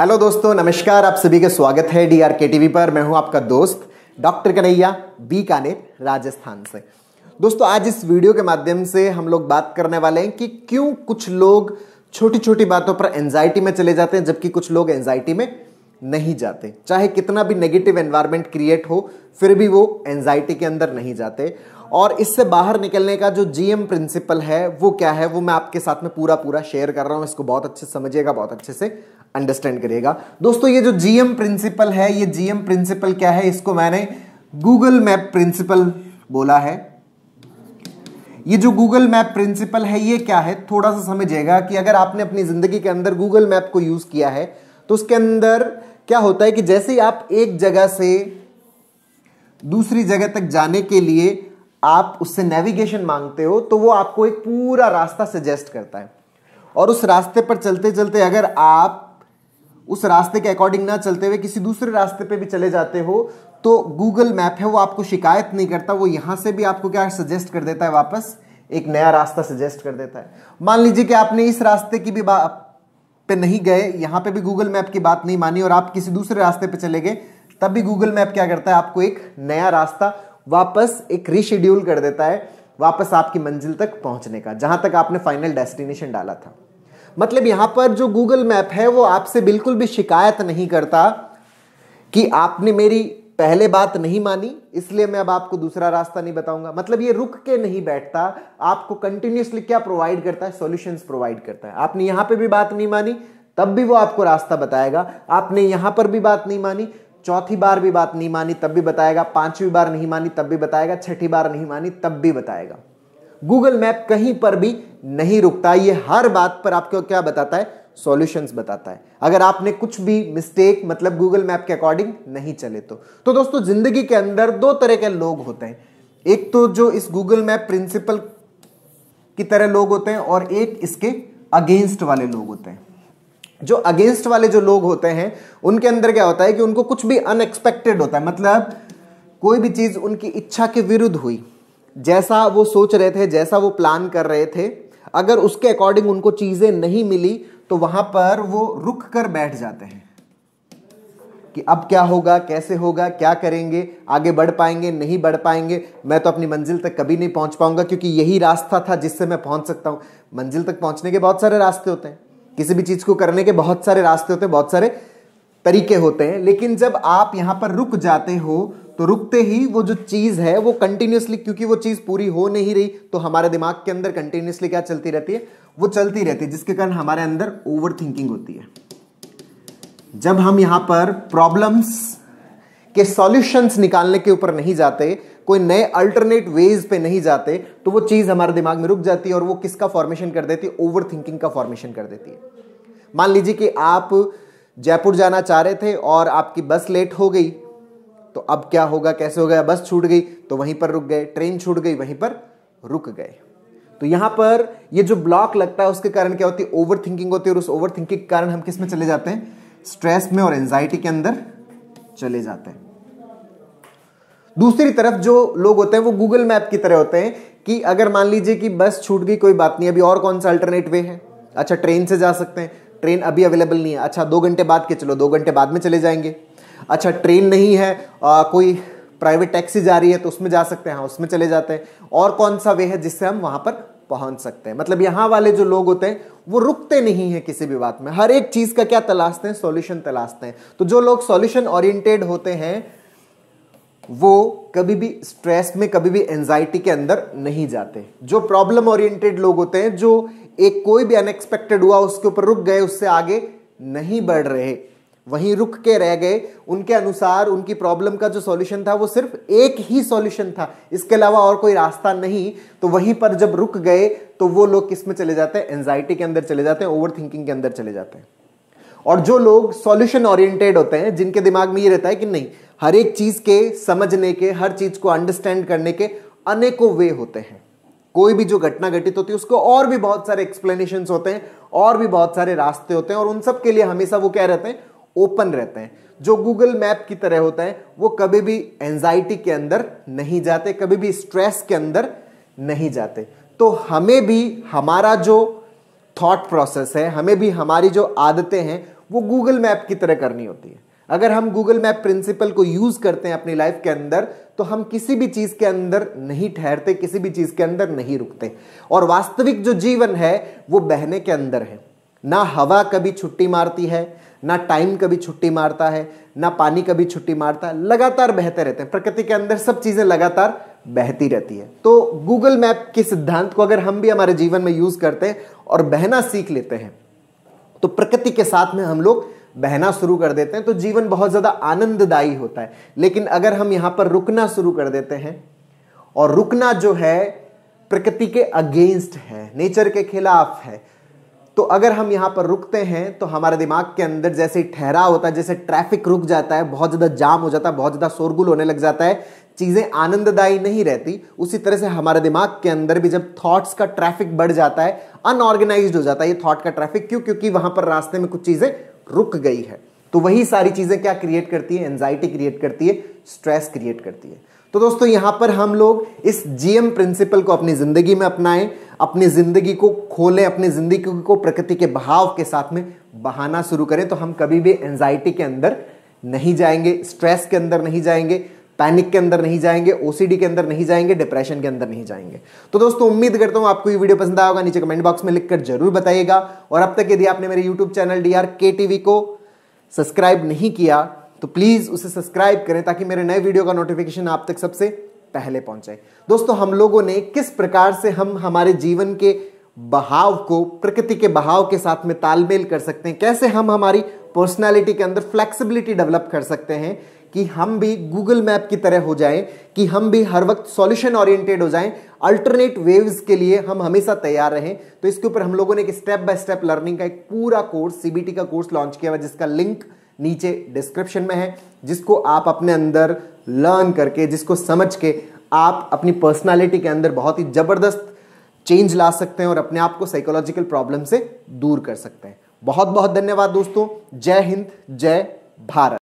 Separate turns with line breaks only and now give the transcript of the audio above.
hello दोस्तों नमस्कार आप सभी का स्वागत है डी आर के टी वी पर मैं हूं आपका दोस्त डॉक्टर कन्हैया बीकानेर राजस्थान से दोस्तों आज इस वीडियो के माध्यम से हम लोग बात करने वाले हैं कि क्यों कुछ लोग छोटी छोटी बातों पर एंजाइटी में चले जाते हैं जबकि कुछ लोग एंजाइटी में नहीं जाते चाहे कितना भी नेगेटिव एनवायरनमेंट क्रिएट हो फिर भी वो एनजाइटी के अंदर नहीं जाते और इससे बाहर निकलने का जो जीएम प्रिंसिपल है वो क्या है वो मैं आपके साथ में पूरा पूरा शेयर कर रहा हूं इसको बहुत अच्छे समझिएगा बहुत अच्छे से अंडरस्टैंड करिएगा दोस्तों ये जो जीएम प्रिंसिपल है ये जीएम प्रिंसिपल क्या है इसको मैंने गूगल मैप प्रिंसिपल बोला है ये जो गूगल मैप प्रिंसिपल है ये क्या है थोड़ा सा समझिएगा कि अगर आपने अपनी ज़िंदगी के अंदर गूगल मैप को यूज़ किया है तो उसके अंदर क्या होता है कि जैसे ही आप एक जगह से दूसरी जगह तक जाने के लिए आप उससे नेविगेशन मांगते हो तो वो आपको एक पूरा रास्ता सजेस्ट करता है और उस रास्ते पर चलते चलते अगर आप उस रास्ते के अकॉर्डिंग ना चलते हुए किसी दूसरे रास्ते पे भी चले जाते हो तो गूगल मैप है वो आपको शिकायत नहीं करता वो यहां से भी आपको क्या सजेस्ट कर देता है वापस एक नया रास्ता सजेस्ट कर देता है मान लीजिए कि आपने इस रास्ते की भी बात पे नहीं गए यहां पे भी गूगल मैप की बात नहीं मानी और आप किसी दूसरे रास्ते पे चले गए तब भी गूगल मैप क्या करता है आपको एक नया रास्ता वापस एक रिशेड्यूल कर देता है वापस आपकी मंजिल तक पहुंचने का जहां तक आपने फाइनल डेस्टिनेशन डाला था मतलब यहां पर जो गूगल मैप है वो आपसे बिल्कुल भी शिकायत नहीं करता कि आपने मेरी पहले बात नहीं मानी इसलिए मैं अब आपको दूसरा रास्ता नहीं बताऊंगा मतलब ये रुक के नहीं बैठता आपको कंटिन्यूसली क्या प्रोवाइड करता है सॉल्यूशंस प्रोवाइड करता है आपने यहां पे भी बात नहीं मानी तब भी वो आपको रास्ता बताएगा आपने यहां पर भी बात नहीं मानी चौथी बार भी बात नहीं मानी तब भी बताएगा पांचवी बार नहीं मानी तब भी बताएगा छठी बार नहीं मानी तब भी बताएगा गूगल मैप कहीं पर भी नहीं रुकता ये हर बात पर आपको क्या बताता है सॉल्यूशंस बताता है अगर आपने कुछ भी मिस्टेक मतलब गूगल मैप के अकॉर्डिंग नहीं चले तो तो दोस्तों जिंदगी के अंदर दो तरह के लोग होते हैं एक तो जो इस गूगल मैप प्रिंसिपल की तरह लोग होते हैं और एक इसके अगेंस्ट वाले लोग होते हैं जो अगेंस्ट वाले जो लोग होते हैं उनके अंदर क्या होता है कि उनको कुछ भी अनएक्सपेक्टेड होता है मतलब कोई भी चीज़ उनकी इच्छा के विरुद्ध हुई जैसा वो सोच रहे थे जैसा वो प्लान कर रहे थे अगर उसके अकॉर्डिंग उनको चीज़ें नहीं मिली तो वहां पर वो रुक कर बैठ जाते हैं कि अब क्या होगा कैसे होगा क्या करेंगे आगे बढ़ पाएंगे नहीं बढ़ पाएंगे मैं तो अपनी मंजिल तक कभी नहीं पहुंच पाऊंगा क्योंकि यही रास्ता था जिससे मैं पहुंच सकता हूं मंजिल तक पहुंचने के बहुत सारे रास्ते होते हैं किसी भी चीज़ को करने के बहुत सारे रास्ते होते हैं बहुत सारे तरीके होते हैं लेकिन जब आप यहां पर रुक जाते हो तो रुकते ही वो जो चीज़ है वो कंटिन्यूसली क्योंकि वो चीज़ पूरी हो नहीं रही तो हमारे दिमाग के अंदर कंटिन्यूसली क्या चलती रहती है वो चलती रहती है जिसके कारण हमारे अंदर ओवर थिंकिंग होती है जब हम यहाँ पर प्रॉब्लम्स के सॉल्यूशंस निकालने के ऊपर नहीं जाते कोई नए अल्टरनेट वेज पे नहीं जाते तो वो चीज़ हमारे दिमाग में रुक जाती है और वो किसका फॉर्मेशन कर देती है ओवर थिंकिंग का फॉर्मेशन कर देती है मान लीजिए कि आप जयपुर जाना चाह रहे थे और आपकी बस लेट हो गई तो अब क्या होगा कैसे हो गया बस छूट गई तो वहीं पर रुक गए ट्रेन छूट गई वहीं पर रुक गए तो यहां पर ये जो ब्लॉक लगता है उसके कारण क्या होती है ओवर थिंकिंग होती है और उस ओवर थिंकिंग के कारण हम किस में चले जाते हैं स्ट्रेस में और एंजाइटी के अंदर चले जाते हैं दूसरी तरफ जो लोग होते हैं वो गूगल मैप की तरह होते हैं कि अगर मान लीजिए कि बस छूट गई कोई बात नहीं अभी और कौन सा अल्टरनेट वे है अच्छा ट्रेन से जा सकते हैं ट्रेन अभी अवेलेबल नहीं है अच्छा दो घंटे बाद के चलो दो घंटे बाद में चले जाएंगे अच्छा ट्रेन नहीं है आ, कोई प्राइवेट टैक्सी जा रही है तो उसमें जा सकते हैं हाँ उसमें चले जाते हैं और कौन सा वे है जिससे हम वहाँ पर पहुँच सकते हैं मतलब यहाँ वाले जो लोग होते हैं वो रुकते नहीं हैं किसी भी बात में हर एक चीज़ का क्या तलाशते हैं सॉल्यूशन तलाशते हैं तो जो लोग सॉल्यूशन ओरिएंटेड होते हैं वो कभी भी स्ट्रेस में कभी भी एनजाइटी के अंदर नहीं जाते जो प्रॉब्लम ओरिएंटेड लोग होते हैं जो एक कोई भी अनएक्सपेक्टेड हुआ उसके ऊपर रुक गए उससे आगे नहीं बढ़ रहे वहीं रुक के रह गए उनके अनुसार उनकी प्रॉब्लम का जो सॉल्यूशन था वो सिर्फ एक ही सॉल्यूशन था इसके अलावा और कोई रास्ता नहीं तो वहीं पर जब रुक गए तो वो लोग किस में चले जाते हैं एनजाइटी के अंदर चले जाते हैं ओवर के अंदर चले जाते हैं और जो लोग सॉल्यूशन ओरिएंटेड होते हैं जिनके दिमाग में ये रहता है कि नहीं हर एक चीज के समझने के हर चीज को अंडरस्टैंड करने के अनेकों वे होते हैं कोई भी जो घटना घटित होती है उसको और भी बहुत सारे एक्सप्लेनेशन होते हैं और भी बहुत सारे रास्ते होते हैं और उन सब के लिए हमेशा वो क्या रहते हैं ओपन रहते हैं जो गूगल मैप की तरह होते हैं वो कभी भी एंजाइटी के अंदर नहीं जाते कभी भी स्ट्रेस के अंदर नहीं जाते तो हमें भी हमारा जो थॉट प्रोसेस है हमें भी हमारी जो आदतें हैं वो गूगल मैप की तरह करनी होती है अगर हम गूगल मैप प्रिंसिपल को यूज करते हैं अपनी लाइफ के अंदर तो हम किसी भी चीज के अंदर नहीं ठहरते किसी भी चीज के अंदर नहीं रुकते और वास्तविक जो जीवन है वो बहने के अंदर है ना हवा कभी छुट्टी मारती है ना टाइम कभी छुट्टी मारता है ना पानी कभी छुट्टी मारता है लगातार बहते रहते हैं प्रकृति के अंदर सब चीज़ें लगातार बहती रहती है तो गूगल मैप के सिद्धांत को अगर हम भी हमारे जीवन में यूज़ करते हैं और बहना सीख लेते हैं तो प्रकृति के साथ में हम लोग बहना शुरू कर देते हैं तो जीवन बहुत ज़्यादा आनंददायी होता है लेकिन अगर हम यहाँ पर रुकना शुरू कर देते हैं और रुकना जो है प्रकृति के अगेंस्ट है नेचर के खिलाफ है तो अगर हम यहाँ पर रुकते हैं तो हमारे दिमाग के अंदर जैसे ठहरा होता है जैसे ट्रैफिक रुक जाता है बहुत ज़्यादा जाम हो जाता है बहुत ज़्यादा शोरगुल होने लग जाता है चीज़ें आनंददायी नहीं रहती उसी तरह से हमारे दिमाग के अंदर भी जब थॉट्स का ट्रैफिक बढ़ जाता है अनऑर्गेनाइज हो जाता है ये थॉट का ट्रैफिक क्यों क्योंकि वहाँ पर रास्ते में कुछ चीज़ें रुक गई है तो वही सारी चीज़ें क्या क्रिएट करती है एनजाइटी क्रिएट करती है स्ट्रेस क्रिएट करती है तो दोस्तों यहाँ पर हम लोग इस जीएम प्रिंसिपल को अपनी ज़िंदगी में अपनाएं अपनी ज़िंदगी को खोलें अपनी ज़िंदगी को प्रकृति के बहाव के साथ में बहाना शुरू करें तो हम कभी भी एंजाइटी के अंदर नहीं जाएंगे स्ट्रेस के अंदर नहीं जाएंगे पैनिक के अंदर नहीं जाएंगे ओसीडी के अंदर नहीं जाएंगे डिप्रेशन के अंदर नहीं जाएंगे तो दोस्तों उम्मीद करता हूं आपको ये वीडियो पसंद आया होगा नीचे कमेंट बॉक्स में लिखकर जरूर बताइएगा और अब तक यदि आपने मेरे YouTube channel D R K TV को सब्सक्राइब नहीं किया तो प्लीज़ उसे सब्सक्राइब करें ताकि मेरे नए वीडियो का नोटिफिकेशन आप तक सबसे पहले पहुंचे दोस्तों हम लोगों ने किस प्रकार से हम हमारे जीवन के बहाव को प्रकृति के बहाव के साथ में तालमेल कर सकते हैं कैसे हम हमारी पर्सनालिटी के अंदर फ्लेक्सिबिलिटी डेवलप कर सकते हैं कि हम भी गूगल मैप की तरह हो जाएं कि हम भी हर वक्त सॉल्यूशन ओरिएंटेड हो जाएं अल्टरनेट वेव्स के लिए हम हमेशा तैयार रहें तो इसके ऊपर हम लोगों ने एक स्टेप बाय स्टेप लर्निंग का एक पूरा कोर्स सीबीटी का कोर्स लॉन्च किया हुआ जिसका लिंक नीचे डिस्क्रिप्शन में है जिसको आप अपने अंदर लर्न करके जिसको समझ के आप अपनी पर्सनालिटी के अंदर बहुत ही ज़बरदस्त चेंज ला सकते हैं और अपने आप को साइकोलॉजिकल प्रॉब्लम से दूर कर सकते हैं बहुत बहुत धन्यवाद दोस्तों जय हिंद जय भारत